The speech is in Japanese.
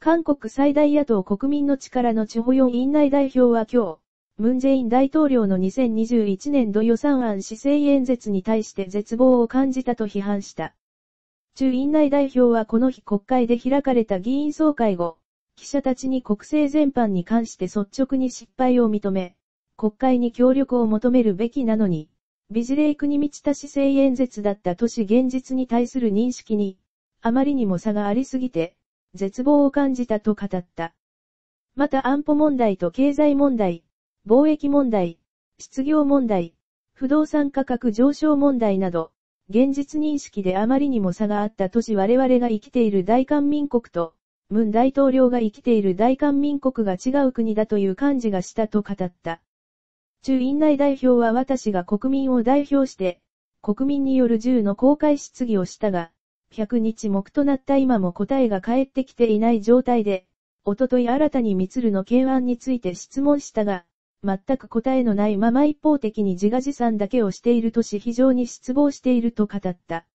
韓国最大野党国民の力の地方ン院内代表は今日、ムンジェイン大統領の2021年度予算案施政演説に対して絶望を感じたと批判した。中院内代表はこの日国会で開かれた議員総会後、記者たちに国政全般に関して率直に失敗を認め、国会に協力を求めるべきなのに、美事例クに満ちた施政演説だった都市現実に対する認識に、あまりにも差がありすぎて、絶望を感じたと語った。また安保問題と経済問題、貿易問題、失業問題、不動産価格上昇問題など、現実認識であまりにも差があった都市我々が生きている大韓民国と、文大統領が生きている大韓民国が違う国だという感じがしたと語った。中院内代表は私が国民を代表して、国民による銃の公開質疑をしたが、100日目となった今も答えが返ってきていない状態で、おととい新たにミツルの懸案について質問したが、全く答えのないまま一方的に自画自賛だけをしているとし非常に失望していると語った。